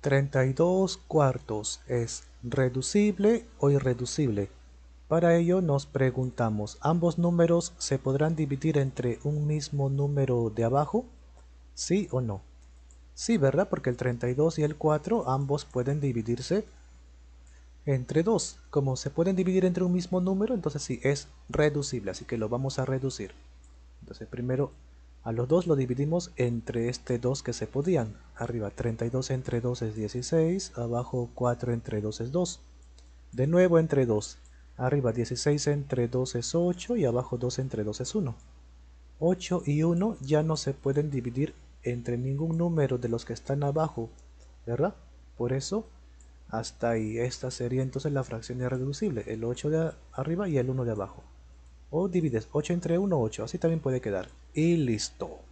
32 cuartos es reducible o irreducible. Para ello nos preguntamos, ¿ambos números se podrán dividir entre un mismo número de abajo? ¿Sí o no? Sí, ¿verdad? Porque el 32 y el 4 ambos pueden dividirse entre 2. Como se pueden dividir entre un mismo número, entonces sí, es reducible, así que lo vamos a reducir. Entonces primero a los dos lo dividimos entre este 2 que se podían. Arriba 32 entre 2 es 16, abajo 4 entre 2 es 2. De nuevo entre 2. Arriba 16 entre 2 es 8 y abajo 2 entre 2 es 1. 8 y 1 ya no se pueden dividir entre ningún número de los que están abajo, ¿verdad? Por eso, hasta ahí, esta sería entonces la fracción irreducible, el 8 de arriba y el 1 de abajo. O divides 8 entre 1, 8, así también puede quedar. Y listo.